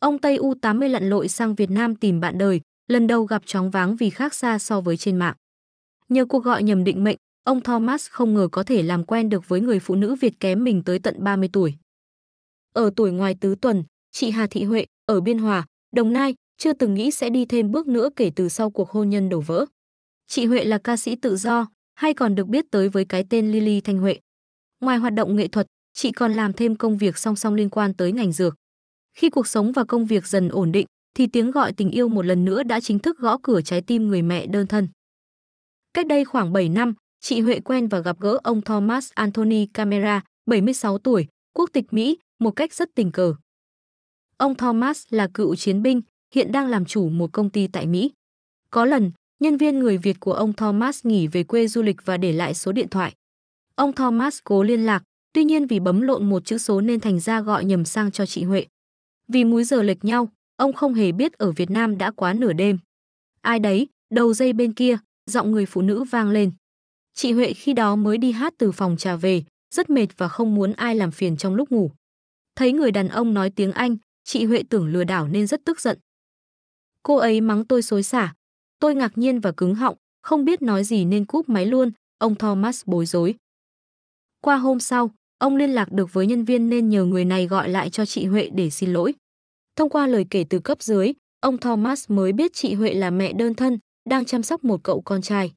Ông Tây U80 lặn lội sang Việt Nam tìm bạn đời, lần đầu gặp chóng váng vì khác xa so với trên mạng. Nhờ cuộc gọi nhầm định mệnh, ông Thomas không ngờ có thể làm quen được với người phụ nữ Việt kém mình tới tận 30 tuổi. Ở tuổi ngoài tứ tuần, chị Hà Thị Huệ ở Biên Hòa, Đồng Nai chưa từng nghĩ sẽ đi thêm bước nữa kể từ sau cuộc hôn nhân đổ vỡ. Chị Huệ là ca sĩ tự do, hay còn được biết tới với cái tên Lily Thanh Huệ. Ngoài hoạt động nghệ thuật, chị còn làm thêm công việc song song liên quan tới ngành dược. Khi cuộc sống và công việc dần ổn định, thì tiếng gọi tình yêu một lần nữa đã chính thức gõ cửa trái tim người mẹ đơn thân. Cách đây khoảng 7 năm, chị Huệ quen và gặp gỡ ông Thomas Anthony Camera, 76 tuổi, quốc tịch Mỹ, một cách rất tình cờ. Ông Thomas là cựu chiến binh, hiện đang làm chủ một công ty tại Mỹ. Có lần, nhân viên người Việt của ông Thomas nghỉ về quê du lịch và để lại số điện thoại. Ông Thomas cố liên lạc, tuy nhiên vì bấm lộn một chữ số nên thành ra gọi nhầm sang cho chị Huệ. Vì múi giờ lệch nhau, ông không hề biết ở Việt Nam đã quá nửa đêm. Ai đấy, đầu dây bên kia, giọng người phụ nữ vang lên. Chị Huệ khi đó mới đi hát từ phòng trà về, rất mệt và không muốn ai làm phiền trong lúc ngủ. Thấy người đàn ông nói tiếng Anh, chị Huệ tưởng lừa đảo nên rất tức giận. Cô ấy mắng tôi xối xả. Tôi ngạc nhiên và cứng họng, không biết nói gì nên cúp máy luôn, ông Thomas bối rối. Qua hôm sau, Ông liên lạc được với nhân viên nên nhờ người này gọi lại cho chị Huệ để xin lỗi. Thông qua lời kể từ cấp dưới, ông Thomas mới biết chị Huệ là mẹ đơn thân, đang chăm sóc một cậu con trai.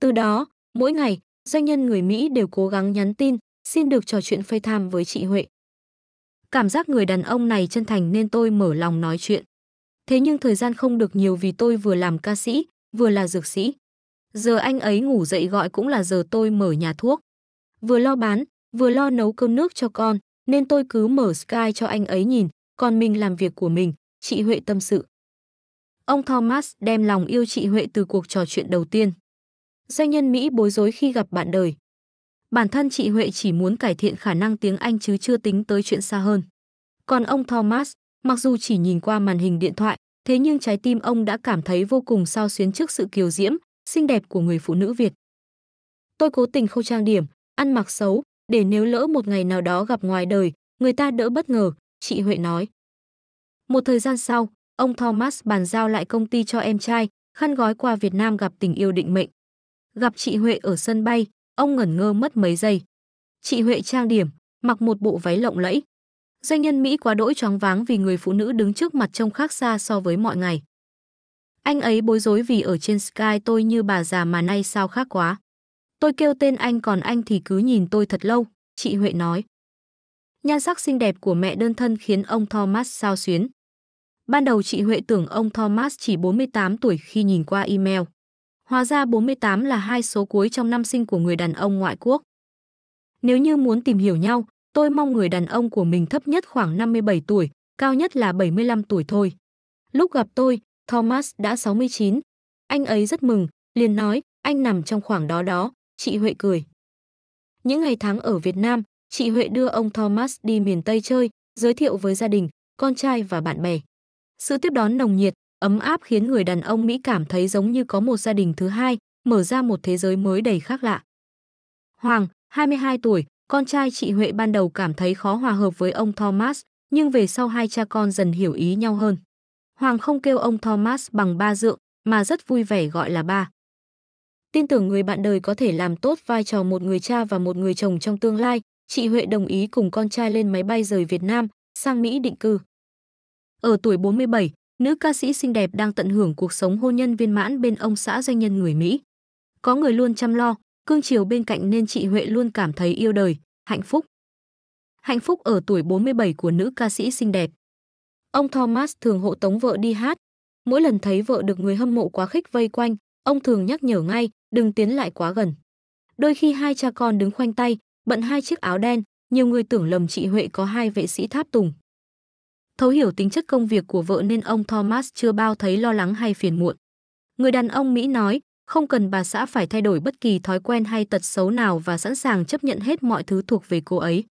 Từ đó, mỗi ngày, doanh nhân người Mỹ đều cố gắng nhắn tin, xin được trò chuyện FaceTime với chị Huệ. Cảm giác người đàn ông này chân thành nên tôi mở lòng nói chuyện. Thế nhưng thời gian không được nhiều vì tôi vừa làm ca sĩ, vừa là dược sĩ. Giờ anh ấy ngủ dậy gọi cũng là giờ tôi mở nhà thuốc. Vừa lo bán, Vừa lo nấu cơm nước cho con, nên tôi cứ mở Sky cho anh ấy nhìn, còn mình làm việc của mình, chị Huệ tâm sự. Ông Thomas đem lòng yêu chị Huệ từ cuộc trò chuyện đầu tiên. Doanh nhân Mỹ bối rối khi gặp bạn đời. Bản thân chị Huệ chỉ muốn cải thiện khả năng tiếng Anh chứ chưa tính tới chuyện xa hơn. Còn ông Thomas, mặc dù chỉ nhìn qua màn hình điện thoại, thế nhưng trái tim ông đã cảm thấy vô cùng sao xuyến trước sự kiều diễm, xinh đẹp của người phụ nữ Việt. Tôi cố tình không trang điểm, ăn mặc xấu, để nếu lỡ một ngày nào đó gặp ngoài đời, người ta đỡ bất ngờ, chị Huệ nói. Một thời gian sau, ông Thomas bàn giao lại công ty cho em trai, khăn gói qua Việt Nam gặp tình yêu định mệnh. Gặp chị Huệ ở sân bay, ông ngẩn ngơ mất mấy giây. Chị Huệ trang điểm, mặc một bộ váy lộng lẫy. Doanh nhân Mỹ quá đỗi choáng váng vì người phụ nữ đứng trước mặt trông khác xa so với mọi ngày. Anh ấy bối rối vì ở trên Sky tôi như bà già mà nay sao khác quá. Tôi kêu tên anh còn anh thì cứ nhìn tôi thật lâu, chị Huệ nói. Nhan sắc xinh đẹp của mẹ đơn thân khiến ông Thomas sao xuyến. Ban đầu chị Huệ tưởng ông Thomas chỉ 48 tuổi khi nhìn qua email. Hóa ra 48 là hai số cuối trong năm sinh của người đàn ông ngoại quốc. Nếu như muốn tìm hiểu nhau, tôi mong người đàn ông của mình thấp nhất khoảng 57 tuổi, cao nhất là 75 tuổi thôi. Lúc gặp tôi, Thomas đã 69. Anh ấy rất mừng, liền nói, anh nằm trong khoảng đó đó, chị Huệ cười. Những ngày tháng ở Việt Nam, chị Huệ đưa ông Thomas đi miền Tây chơi, giới thiệu với gia đình, con trai và bạn bè. Sự tiếp đón nồng nhiệt, ấm áp khiến người đàn ông Mỹ cảm thấy giống như có một gia đình thứ hai, mở ra một thế giới mới đầy khác lạ. Hoàng, 22 tuổi, con trai chị Huệ ban đầu cảm thấy khó hòa hợp với ông Thomas, nhưng về sau hai cha con dần hiểu ý nhau hơn. Hoàng không kêu ông Thomas bằng ba dượng, mà rất vui vẻ gọi là ba tin tưởng người bạn đời có thể làm tốt vai trò một người cha và một người chồng trong tương lai, chị Huệ đồng ý cùng con trai lên máy bay rời Việt Nam, sang Mỹ định cư. Ở tuổi 47, nữ ca sĩ xinh đẹp đang tận hưởng cuộc sống hôn nhân viên mãn bên ông xã doanh nhân người Mỹ. Có người luôn chăm lo, cương chiều bên cạnh nên chị Huệ luôn cảm thấy yêu đời, hạnh phúc. Hạnh phúc ở tuổi 47 của nữ ca sĩ xinh đẹp. Ông Thomas thường hộ tống vợ đi hát. Mỗi lần thấy vợ được người hâm mộ quá khích vây quanh, Ông thường nhắc nhở ngay, đừng tiến lại quá gần. Đôi khi hai cha con đứng khoanh tay, bận hai chiếc áo đen, nhiều người tưởng lầm chị Huệ có hai vệ sĩ tháp tùng. Thấu hiểu tính chất công việc của vợ nên ông Thomas chưa bao thấy lo lắng hay phiền muộn. Người đàn ông Mỹ nói, không cần bà xã phải thay đổi bất kỳ thói quen hay tật xấu nào và sẵn sàng chấp nhận hết mọi thứ thuộc về cô ấy.